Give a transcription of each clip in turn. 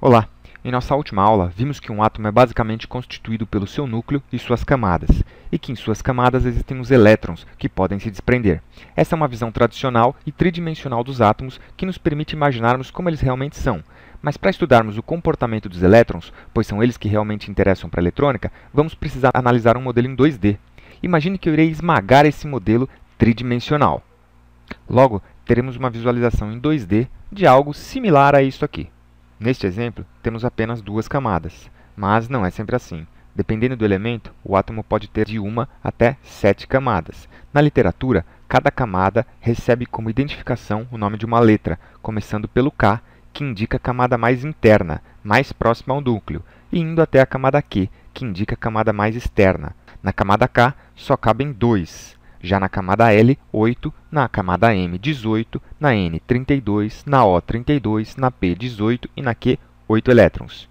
Olá! Em nossa última aula, vimos que um átomo é basicamente constituído pelo seu núcleo e suas camadas, e que em suas camadas existem os elétrons, que podem se desprender. Essa é uma visão tradicional e tridimensional dos átomos que nos permite imaginarmos como eles realmente são. Mas para estudarmos o comportamento dos elétrons, pois são eles que realmente interessam para a eletrônica, vamos precisar analisar um modelo em 2D. Imagine que eu irei esmagar esse modelo tridimensional. Logo, teremos uma visualização em 2D de algo similar a isso aqui. Neste exemplo, temos apenas duas camadas, mas não é sempre assim. Dependendo do elemento, o átomo pode ter de uma até sete camadas. Na literatura, cada camada recebe como identificação o nome de uma letra, começando pelo K, que indica a camada mais interna, mais próxima ao núcleo, e indo até a camada Q, que indica a camada mais externa. Na camada K, só cabem dois, já na camada L, 8, na camada M, 18, na N, 32, na O, 32, na P, 18 e na Q, 8 elétrons.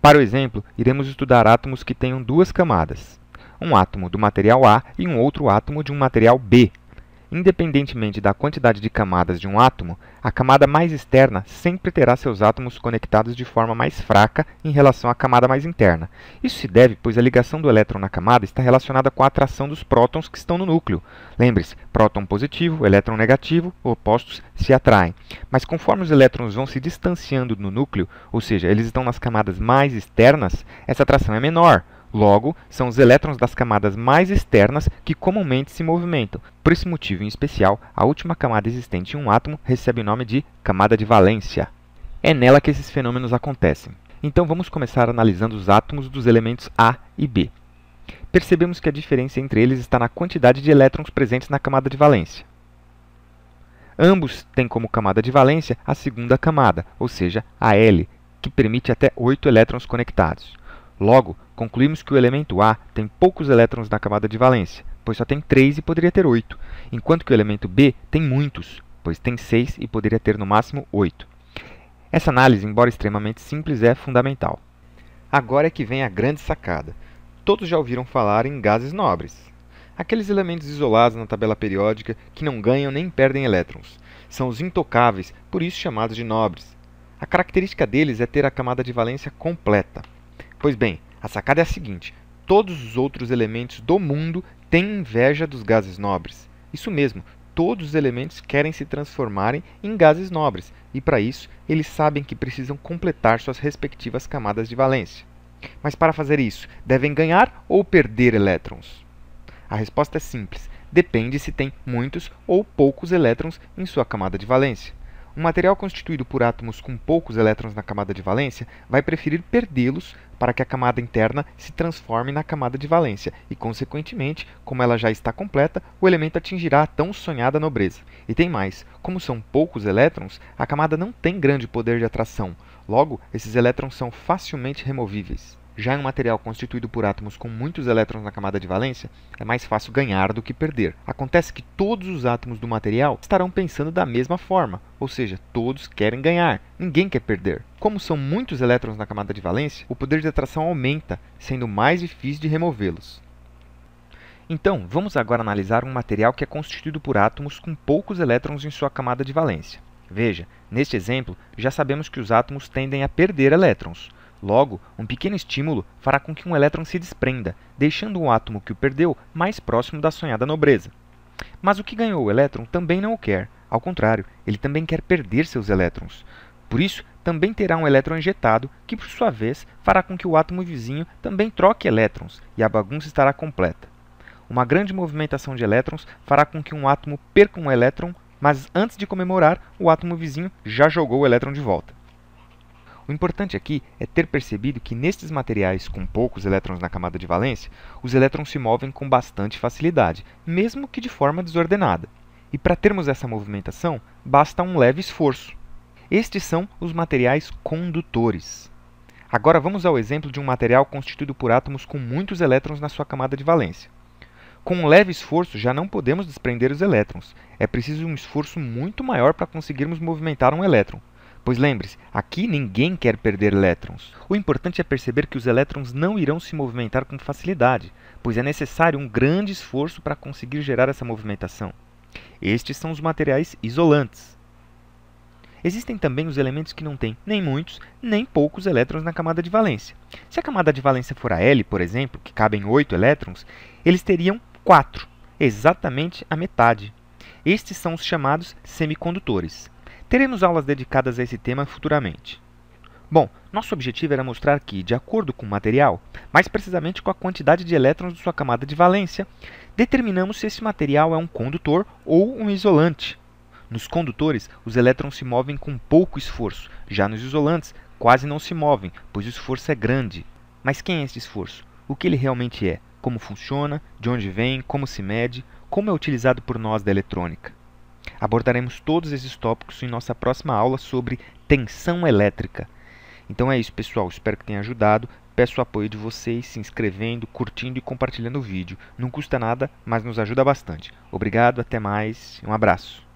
Para o exemplo, iremos estudar átomos que tenham duas camadas, um átomo do material A e um outro átomo de um material B, Independentemente da quantidade de camadas de um átomo, a camada mais externa sempre terá seus átomos conectados de forma mais fraca em relação à camada mais interna. Isso se deve pois a ligação do elétron na camada está relacionada com a atração dos prótons que estão no núcleo. Lembre-se, próton positivo, elétron negativo, opostos se atraem. Mas conforme os elétrons vão se distanciando no núcleo, ou seja, eles estão nas camadas mais externas, essa atração é menor. Logo, são os elétrons das camadas mais externas que comumente se movimentam. Por esse motivo em especial, a última camada existente em um átomo recebe o nome de camada de valência. É nela que esses fenômenos acontecem. Então vamos começar analisando os átomos dos elementos A e B. Percebemos que a diferença entre eles está na quantidade de elétrons presentes na camada de valência. Ambos têm como camada de valência a segunda camada, ou seja, a L, que permite até 8 elétrons conectados. Logo, concluímos que o elemento A tem poucos elétrons na camada de valência, pois só tem 3 e poderia ter 8, enquanto que o elemento B tem muitos, pois tem 6 e poderia ter no máximo 8. Essa análise, embora extremamente simples, é fundamental. Agora é que vem a grande sacada. Todos já ouviram falar em gases nobres. Aqueles elementos isolados na tabela periódica que não ganham nem perdem elétrons. São os intocáveis, por isso chamados de nobres. A característica deles é ter a camada de valência completa. Pois bem, a sacada é a seguinte: todos os outros elementos do mundo têm inveja dos gases nobres. Isso mesmo, todos os elementos querem se transformarem em gases nobres, e para isso eles sabem que precisam completar suas respectivas camadas de valência. Mas para fazer isso, devem ganhar ou perder elétrons? A resposta é simples: depende se tem muitos ou poucos elétrons em sua camada de valência. Um material constituído por átomos com poucos elétrons na camada de valência vai preferir perdê-los para que a camada interna se transforme na camada de valência e, consequentemente, como ela já está completa, o elemento atingirá a tão sonhada nobreza. E tem mais: como são poucos elétrons, a camada não tem grande poder de atração, logo, esses elétrons são facilmente removíveis. Já em um material constituído por átomos com muitos elétrons na camada de valência, é mais fácil ganhar do que perder. Acontece que todos os átomos do material estarão pensando da mesma forma, ou seja, todos querem ganhar, ninguém quer perder. Como são muitos elétrons na camada de valência, o poder de atração aumenta, sendo mais difícil de removê-los. Então, vamos agora analisar um material que é constituído por átomos com poucos elétrons em sua camada de valência. Veja, neste exemplo, já sabemos que os átomos tendem a perder elétrons, Logo, um pequeno estímulo fará com que um elétron se desprenda, deixando o átomo que o perdeu mais próximo da sonhada nobreza. Mas o que ganhou o elétron também não o quer. Ao contrário, ele também quer perder seus elétrons. Por isso, também terá um elétron injetado, que por sua vez fará com que o átomo vizinho também troque elétrons, e a bagunça estará completa. Uma grande movimentação de elétrons fará com que um átomo perca um elétron, mas antes de comemorar, o átomo vizinho já jogou o elétron de volta. O importante aqui é ter percebido que nestes materiais com poucos elétrons na camada de valência, os elétrons se movem com bastante facilidade, mesmo que de forma desordenada. E para termos essa movimentação, basta um leve esforço. Estes são os materiais condutores. Agora vamos ao exemplo de um material constituído por átomos com muitos elétrons na sua camada de valência. Com um leve esforço já não podemos desprender os elétrons. É preciso um esforço muito maior para conseguirmos movimentar um elétron. Pois lembre-se, aqui ninguém quer perder elétrons. O importante é perceber que os elétrons não irão se movimentar com facilidade, pois é necessário um grande esforço para conseguir gerar essa movimentação. Estes são os materiais isolantes. Existem também os elementos que não têm nem muitos, nem poucos elétrons na camada de valência. Se a camada de valência for a L, por exemplo, que cabem 8 elétrons, eles teriam 4, exatamente a metade. Estes são os chamados semicondutores. Teremos aulas dedicadas a esse tema futuramente. Bom, nosso objetivo era mostrar que, de acordo com o material, mais precisamente com a quantidade de elétrons de sua camada de valência, determinamos se esse material é um condutor ou um isolante. Nos condutores, os elétrons se movem com pouco esforço, já nos isolantes, quase não se movem, pois o esforço é grande. Mas quem é esse esforço? O que ele realmente é? Como funciona? De onde vem? Como se mede? Como é utilizado por nós da eletrônica? Abordaremos todos esses tópicos em nossa próxima aula sobre tensão elétrica. Então é isso, pessoal. Espero que tenha ajudado. Peço o apoio de vocês se inscrevendo, curtindo e compartilhando o vídeo. Não custa nada, mas nos ajuda bastante. Obrigado, até mais. Um abraço.